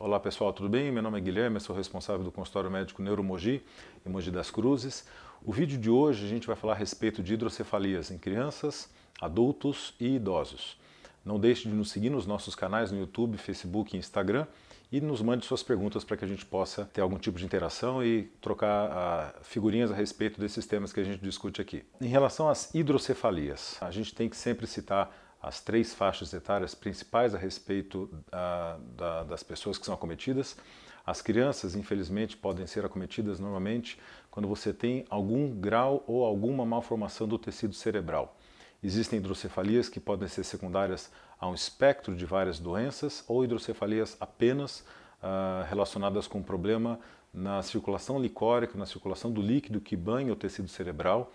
Olá pessoal, tudo bem? Meu nome é Guilherme, sou responsável do consultório médico Neuromogi, em Mogi das Cruzes. O vídeo de hoje a gente vai falar a respeito de hidrocefalias em crianças, adultos e idosos. Não deixe de nos seguir nos nossos canais no YouTube, Facebook e Instagram e nos mande suas perguntas para que a gente possa ter algum tipo de interação e trocar ah, figurinhas a respeito desses temas que a gente discute aqui. Em relação às hidrocefalias, a gente tem que sempre citar as três faixas etárias principais a respeito da, das pessoas que são acometidas. As crianças, infelizmente, podem ser acometidas normalmente quando você tem algum grau ou alguma malformação do tecido cerebral. Existem hidrocefalias que podem ser secundárias a um espectro de várias doenças ou hidrocefalias apenas uh, relacionadas com um problema na circulação licórica, na circulação do líquido que banha o tecido cerebral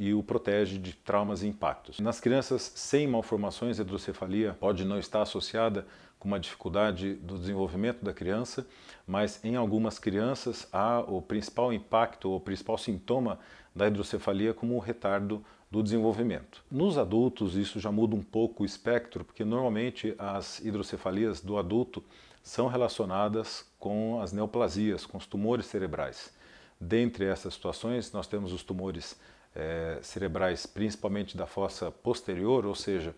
e, o protege de traumas e impactos. Nas crianças sem malformações, a hidrocefalia pode não estar associada com uma dificuldade do desenvolvimento da criança, mas em algumas crianças há o principal impacto, o principal sintoma da hidrocefalia como o retardo do desenvolvimento. Nos adultos isso já muda um pouco o espectro, porque normalmente as hidrocefalias do adulto são relacionadas com as neoplasias, com os tumores cerebrais. Dentre essas situações, nós temos os tumores é, cerebrais, principalmente da fossa posterior, ou seja,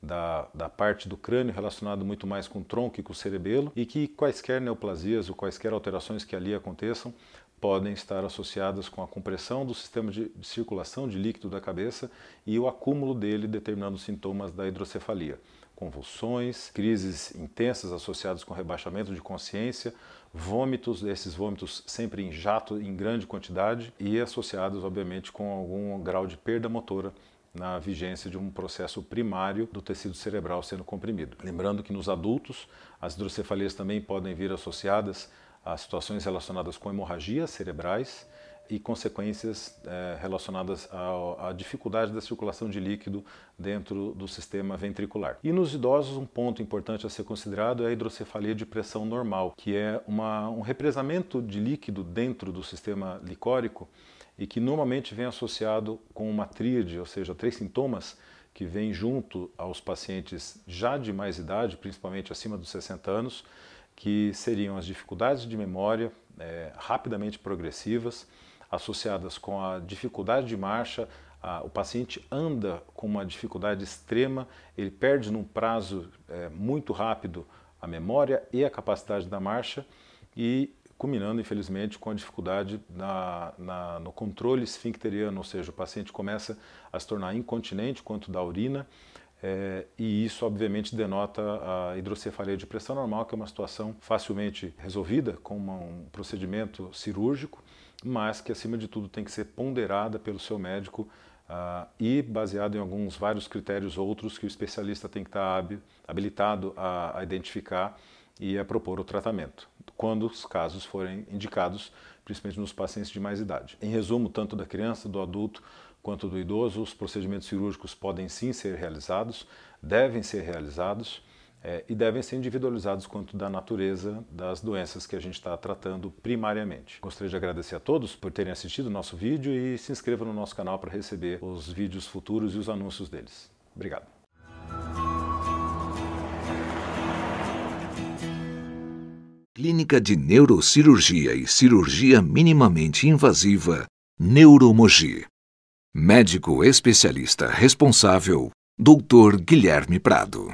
da, da, parte do crânio relacionado muito mais com o tronco e com o cerebelo, e que quaisquer neoplasias ou quaisquer alterações que ali aconteçam podem estar associadas com a compressão do sistema de circulação de líquido da cabeça e o acúmulo dele determinando sintomas da hidrocefalia, convulsões, crises intensas associadas com rebaixamento de consciência, vômitos, esses vômitos sempre em jato em grande quantidade e associados obviamente com algum grau de perda motora na vigência de um processo primário do tecido cerebral sendo comprimido. Lembrando que nos adultos as hidrocefalias também podem vir associadas a situações relacionadas com hemorragias cerebrais e consequências é, relacionadas à dificuldade da circulação de líquido dentro do sistema ventricular. E nos idosos, um ponto importante a ser considerado é a hidrocefalia de pressão normal, que é uma, um represamento de líquido dentro do sistema licórico e que normalmente vem associado com uma tríade, ou seja, três sintomas que vêm junto aos pacientes já de mais idade, principalmente acima dos 60 anos, que seriam as dificuldades de memória é, rapidamente progressivas, associadas com a dificuldade de marcha, a, o paciente anda com uma dificuldade extrema, ele perde num prazo é, muito rápido a memória e a capacidade da marcha e culminando, infelizmente, com a dificuldade na, na, no controle esfincteriano, ou seja, o paciente começa a se tornar incontinente quanto da urina, é, e isso, obviamente, denota a hidrocefalia de pressão normal, que é uma situação facilmente resolvida com uma, um procedimento cirúrgico, mas que, acima de tudo, tem que ser ponderada pelo seu médico ah, e baseada em alguns vários critérios outros que o especialista tem que estar habilitado a, a identificar e a propor o tratamento quando os casos forem indicados, principalmente nos pacientes de mais idade. Em resumo, tanto da criança, do adulto quanto do idoso, os procedimentos cirúrgicos podem sim ser realizados, devem ser realizados. É, e devem ser individualizados quanto da natureza das doenças que a gente está tratando primariamente. Gostaria de agradecer a todos por terem assistido o nosso vídeo e se inscreva no nosso canal para receber os vídeos futuros e os anúncios deles. Obrigado. Clínica de Neurocirurgia e Cirurgia Minimamente Invasiva, Neuromogi. Médico especialista responsável, Dr. Guilherme Prado.